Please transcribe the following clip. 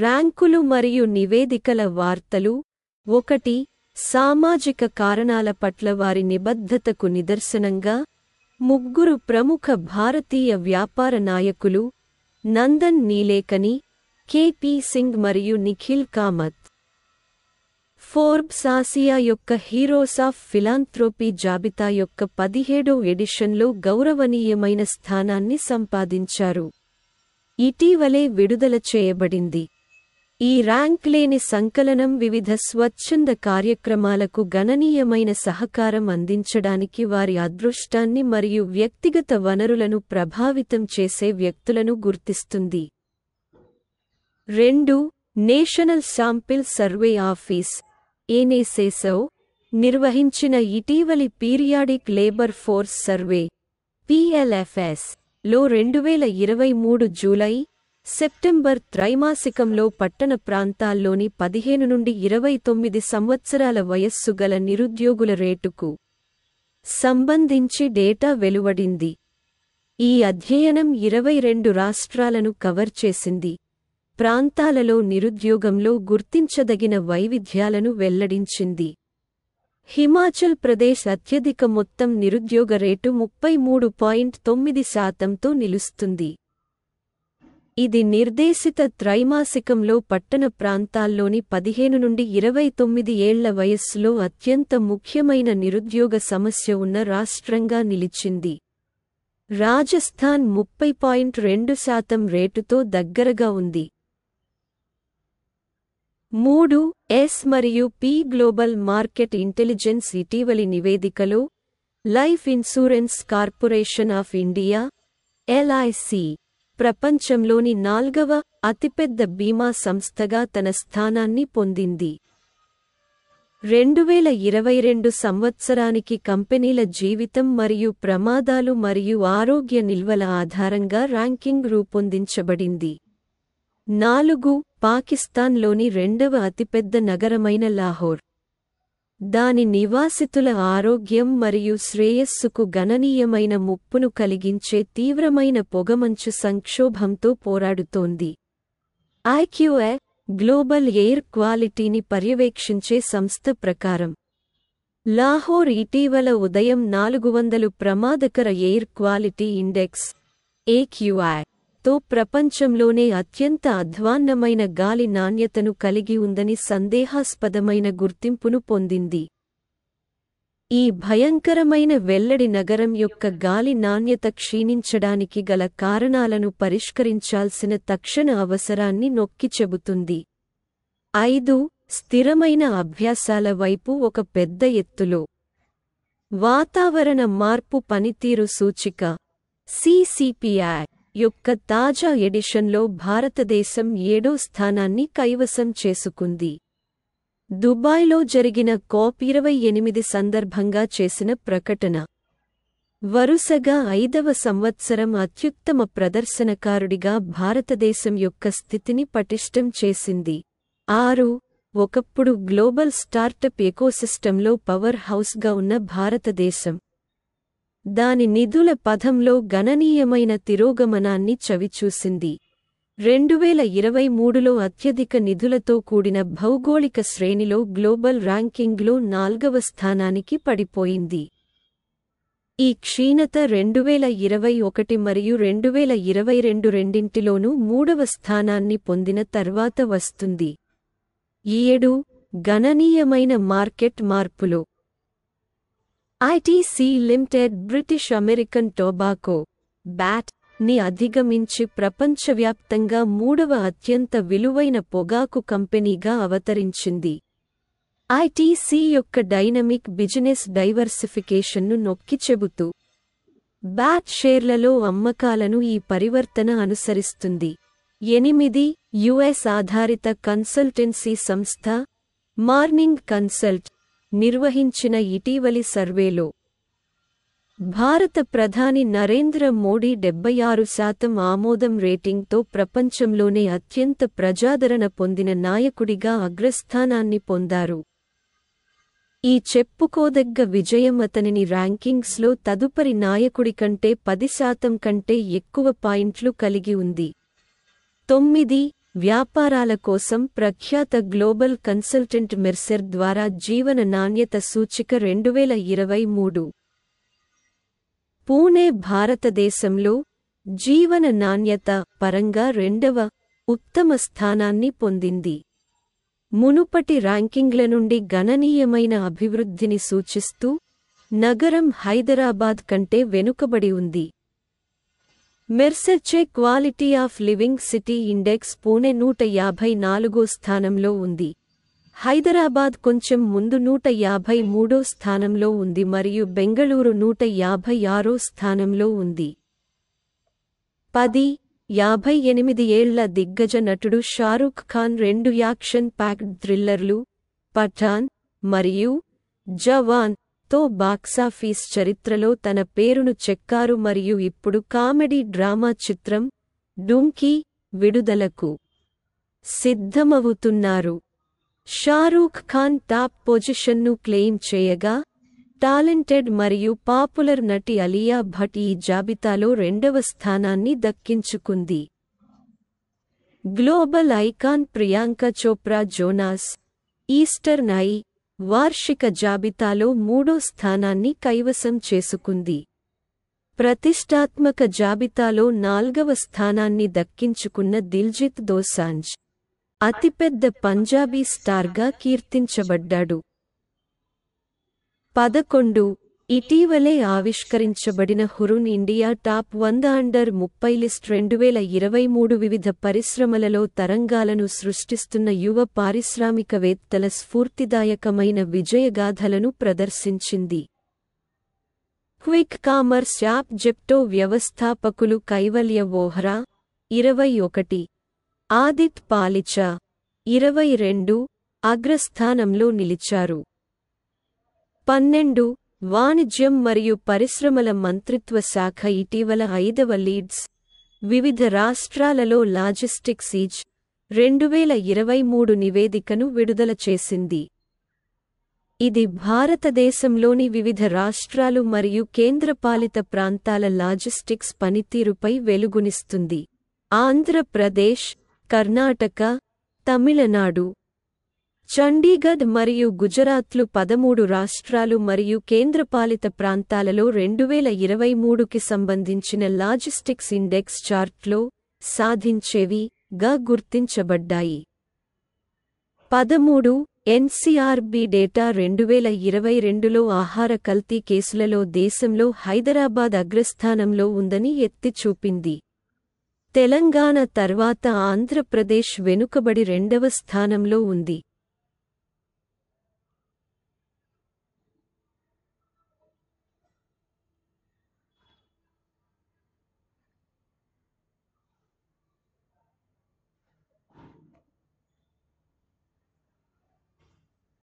ర్యాంకులు మరియు నివేదికల వార్తలు ఒకటి సామాజిక కారణాల పట్ల వారి నిబద్ధతకు నిదర్శనంగా ముగ్గురు ప్రముఖ భారతీయ వ్యాపార నాయకులు నందన్ నీలేకని కెపి సింగ్ మరియు నిఖిల్ కామత్ ఫోర్బ్స్ ఆసియా యొక్క హీరోస్ ఆఫ్ ఫిలాంథ్రోపీ జాబితా యొక్క పదిహేడో ఎడిషన్లో గౌరవనీయమైన స్థానాన్ని సంపాదించారు ఇటీవలే విడుదల చేయబడింది ఈ ర్యాంక్ లేని సంకలనం వివిధ స్వచ్ఛంద కార్యక్రమాలకు గణనీయమైన సహకారం అందించడానికి వారి అదృష్టాన్ని మరియు వ్యక్తిగత వనరులను ప్రభావితం చేసే వ్యక్తులను గుర్తిస్తుంది రెండు national sample survey office NSSO నిర్వహించిన ఇటీవలి periodic labour force survey PLFS లో రెండువేల ఇరవై మూడు జూలై సెప్టెంబర్ త్రైమాసికంలో పట్టణ ప్రాంతాల్లోని పదిహేను నుండి ఇరవై తొమ్మిది సంవత్సరాల వయస్సు గల నిరుద్యోగుల రేటుకు సంబంధించి డేటా వెలువడింది ఈ అధ్యయనం ఇరవై రెండు రాష్ట్రాలను కవర్ చేసింది ప్రాంతాలలో నిరుద్యోగంలో గుర్తించదగిన వైవిధ్యాలను వెల్లడించింది హిమాచల్ ప్రదేశ్ అత్యధిక మొత్తం నిరుద్యోగ రేటు ముప్పై మూడు పాయింట్ తొమ్మిది శాతంతో నిలుస్తుంది ఇది నిర్దేశిత త్రైమాసికంలో పట్టణ ప్రాంతాల్లోని పదిహేను నుండి ఇరవై తొమ్మిది ఏళ్ల వయస్సులో అత్యంత ముఖ్యమైన నిరుద్యోగ సమస్య ఉన్న రాష్ట్రంగా నిలిచింది రాజస్థాన్ ముప్పై పాయింట్ రెండు శాతం రేటుతో దగ్గరగా ఉంది మూడు ఎస్ మరియు పి గ్లోబల్ మార్కెట్ ఇంటెలిజెన్స్ ఇటీవలి నివేదికలో life insurance corporation of India LIC ప్రపంచంలోని నాల్గవ అతిపెద్ద బీమా సంస్థగా తన స్థానాన్ని పొందింది రెండువేల ఇరవై రెండు సంవత్సరానికి కంపెనీల జీవితం మరియు ప్రమాదాలు మరియు ఆరోగ్య నిల్వల ఆధారంగా ర్యాంకింగ్ రూపొందించబడింది నాలుగు పాకిస్తాన్లోని రెండవ అతిపెద్ద నగరమైన లాహోర్ దాని నివాసితుల ఆరోగ్యం మరియు శ్రేయస్సుకు గణనీయమైన ముప్పును కలిగించే తీవ్రమైన పొగమంచు సంక్షోభంతో పోరాడుతోంది ఐక్యూఏ గ్లోబల్ ఎయిర్ క్వాలిటీని పర్యవేక్షించే సంస్థ ప్రకారం లాహోర్ ఇటీవల ఉదయం నాలుగు వందలు ప్రమాదకర ఎయిర్ క్వాలిటీ ఇండెక్స్ ఏక్యూఐ తో ప్రపంచంలోనే అత్యంత అధ్వాన్నమైన గాలి నాణ్యతను కలిగి ఉందని సందేహాస్పదమైన గుర్తింపును పొందింది ఈ భయంకరమైన వెల్లడి నగరం యొక్క గాలి నాణ్యత క్షీణించడానికి గల కారణాలను పరిష్కరించాల్సిన తక్షణ అవసరాన్ని నొక్కి చెబుతుంది ఐదు స్థిరమైన అభ్యాసాల వైపు ఒక పెద్ద ఎత్తులో వాతావరణ మార్పు పనితీరు సూచిక సిసిపిఐ యొక్క తాజా ఎడిషన్లో భారతదేశం ఏడో స్థానాన్ని కైవసం చేసుకుంది దుబాయ్లో జరిగిన కోప్ ఇరవై ఎనిమిది సందర్భంగా చేసిన ప్రకటన వరుసగా ఐదవ సంవత్సరం అత్యుత్తమ ప్రదర్శనకారుడిగా భారతదేశం యొక్క స్థితిని పటిష్టం చేసింది ఆరు ఒకప్పుడు గ్లోబల్ స్టార్టప్ ఎకోసిస్టంలో పవర్ హౌస్గా ఉన్న భారతదేశం దాని నిధుల పథంలో గణనీయమైన తిరోగమనాన్ని చవిచూసింది రెండువేల ఇరవై మూడులో అత్యధిక నిధులతో కూడిన భౌగోళిక శ్రేణిలో గ్లోబల్ ర్యాంకింగ్లో నాల్గవ స్థానానికి పడిపోయింది ఈ క్షీణత రెండువేల ఇరవై ఒకటి మరియు రెండువేల ఇరవై రెండు రెండింటిలోనూ మూడవ స్థానాన్ని పొందిన తర్వాత వస్తుంది ఏడు గణనీయమైన మార్కెట్ మార్పులు ITC limited British American tobacco BAT ని అధిగమించి ప్రపంచవ్యాప్తంగా మూడవ అత్యంత విలువైన పొగాకు కంపెనీగా అవతరించింది ఐటీసీ యొక్క డైనమిక్ బిజినెస్ డైవర్సిఫికేషన్ను నొక్కి చెబుతూ బ్యాట్ షేర్లలో అమ్మకాలను ఈ పరివర్తన అనుసరిస్తుంది ఎనిమిది యుఎస్ ఆధారిత కన్సల్టెన్సీ సంస్థ మార్నింగ్ కన్సల్ట్ నిర్వహించిన ఇటీవలి సర్వేలో భారత ప్రధాని నరేంద్ర మోడీ డెబ్బై ఆరు శాతం ఆమోదం రేటింగ్తో ప్రపంచంలోనే అత్యంత ప్రజాదరణ పొందిన నాయకుడిగా అగ్రస్థానాన్ని పొందారు ఈ చెప్పుకోదగ్గ విజయం అతనిని ర్యాంకింగ్స్లో తదుపరి నాయకుడి కంటే పది శాతం కంటే ఎక్కువ పాయింట్లు కలిగి ఉంది తొమ్మిది వ్యాపారాల కోసం ప్రఖ్యాత గ్లోబల్ కన్సల్టెంట్ మెర్సెర్ ద్వారా జీవన నాణ్యత సూచిక రెండువేల ఇరవై మూడు పూణే భారతదేశంలో జీవన నాణ్యత పరంగా రెండవ ఉత్తమ స్థానాన్ని పొందింది మునుపటి ర్యాంకింగ్ల నుండి గణనీయమైన అభివృద్ధిని సూచిస్తూ నగరం హైదరాబాద్ కంటే వెనుకబడి ఉంది మెర్సెర్చే quality of living city index Pune నూట యాభై నాలుగో స్థానంలో ఉంది హైదరాబాద్ కొంచెం ముందు నూట యాభై మూడో స్థానంలో ఉంది మరియు బెంగళూరు నూట యాభై ఆరో స్థానంలో ఉంది పది యాభై ఎనిమిది ఏళ్ల దిగ్గజ నటుడు షారూఖ్ ఖాన్ రెండు యాక్షన్ ప్యాక్డ్ థ్రిల్లర్లు పఠాన్ మరియు జవాన్ తో బాక్సాఫీస్ చరిత్రలో తన పేరును చెక్కారు మరియు ఇప్పుడు కామెడీ డ్రామా చిత్రం డుంకీ విడుదలకు సిద్ధమవుతున్నారు షారూఖ్ ఖాన్ టాప్ పొజిషన్ను క్లెయిమ్ చేయగా టాలెంటెడ్ మరియు పాపులర్ నటి అలియా భట్ ఈ జాబితాలో రెండవ స్థానాన్ని దక్కించుకుంది global icon Priyanka Chopra Jonas Eastern Eye వార్షిక జాబితాలో మూడో స్థానాన్ని కైవసం చేసుకుంది ప్రతిష్టాత్మక జాబితాలో నాల్గవ స్థానాన్ని దక్కించుకున్న దిల్జిత్ దోసాంజ్ అతిపెద్ద పంజాబీ స్టార్గా కీర్తించబడ్డాడు పదకొండు ఇటీవలే ఆవిష్కరించబడిన హురున్ ఇండియా టాప్ వంద అండర్ ముప్పై లిస్ట్ రెండు వేల ఇరవై మూడు వివిధ పరిశ్రమలలో తరంగాలను సృష్టిస్తున్న యువ పారిశ్రామికవేత్తల స్ఫూర్తిదాయకమైన విజయగాథలను ప్రదర్శించింది క్విక్ కామర్స్ యాప్ జెప్టో వ్యవస్థాపకులు కైవల్య వోహ్రా ఇరవై ఒకటి ఆదిత్ పాలిచా ఇరవై రెండు అగ్రస్థానంలో నిలిచారు పన్నెండు వాణిజ్యం మరియు పరిశ్రమల మంత్రిత్వ శాఖ ఇటీవల ఐదవ లీడ్స్ వివిధ రాష్ట్రాలలో లాజిస్టిక్స్ ఈజ్ రెండువేల ఇరవై మూడు నివేదికను విడుదల చేసింది ఇది భారతదేశంలోని వివిధ రాష్ట్రాలు మరియు కేంద్రపాలిత ప్రాంతాల లాజిస్టిక్స్ పనితీరుపై వెలుగునిస్తుంది ఆంధ్రప్రదేశ్ కర్ణాటక తమిళనాడు చండీగఢ్ మరియు గుజరాత్లు పదమూడు రాష్ట్రాలు మరియు కేంద్రపాలిత ప్రాంతాలలో రెండువేల ఇరవై మూడుకి సంబంధించిన లాజిస్టిక్స్ ఇండెక్స్ చార్ట్లో సాధించేవి గా గుర్తించబడ్డాయి పదమూడు ఎన్సిఆర్బి డేటా రెండువేల ఇరవై రెండులో ఆహార కల్తీ కేసులలో దేశంలో హైదరాబాద్ అగ్రస్థానంలో ఉందని ఎత్తి చూపింది తెలంగాణ తర్వాత ఆంధ్రప్రదేశ్ వెనుకబడి రెండవ స్థానంలో ఉంది